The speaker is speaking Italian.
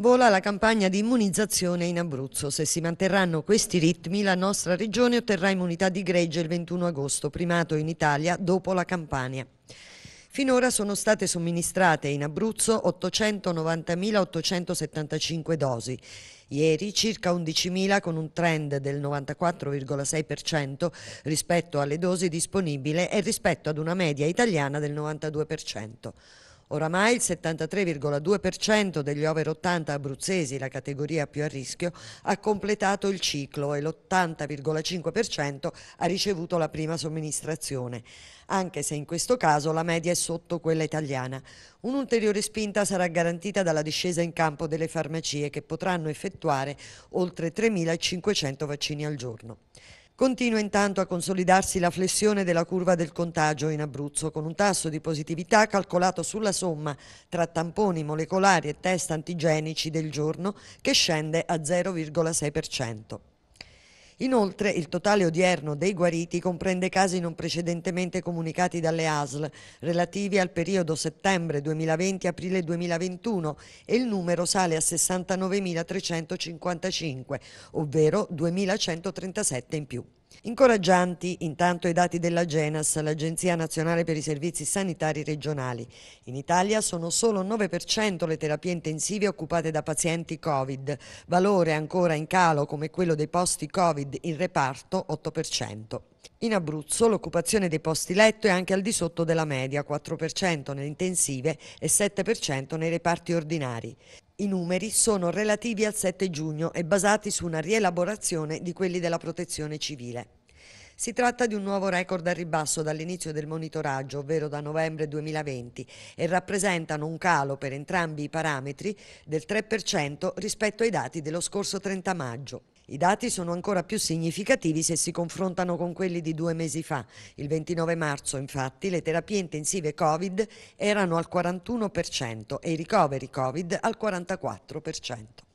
Vola la campagna di immunizzazione in Abruzzo. Se si manterranno questi ritmi, la nostra regione otterrà immunità di gregge il 21 agosto, primato in Italia dopo la Campania. Finora sono state somministrate in Abruzzo 890.875 dosi. Ieri circa 11.000 con un trend del 94,6% rispetto alle dosi disponibili e rispetto ad una media italiana del 92%. Oramai il 73,2% degli over 80 abruzzesi, la categoria più a rischio, ha completato il ciclo e l'80,5% ha ricevuto la prima somministrazione, anche se in questo caso la media è sotto quella italiana. Un'ulteriore spinta sarà garantita dalla discesa in campo delle farmacie che potranno effettuare oltre 3.500 vaccini al giorno. Continua intanto a consolidarsi la flessione della curva del contagio in Abruzzo, con un tasso di positività calcolato sulla somma tra tamponi molecolari e test antigenici del giorno che scende a 0,6%. Inoltre il totale odierno dei guariti comprende casi non precedentemente comunicati dalle ASL relativi al periodo settembre 2020-aprile 2021 e il numero sale a 69.355, ovvero 2.137 in più. Incoraggianti intanto i dati della Genas, l'Agenzia Nazionale per i Servizi Sanitari Regionali. In Italia sono solo 9% le terapie intensive occupate da pazienti Covid, valore ancora in calo come quello dei posti Covid in reparto 8%. In Abruzzo l'occupazione dei posti letto è anche al di sotto della media, 4% nelle intensive e 7% nei reparti ordinari. I numeri sono relativi al 7 giugno e basati su una rielaborazione di quelli della protezione civile. Si tratta di un nuovo record a ribasso dall'inizio del monitoraggio, ovvero da novembre 2020, e rappresentano un calo per entrambi i parametri del 3% rispetto ai dati dello scorso 30 maggio. I dati sono ancora più significativi se si confrontano con quelli di due mesi fa. Il 29 marzo, infatti, le terapie intensive Covid erano al 41% e i ricoveri Covid al 44%.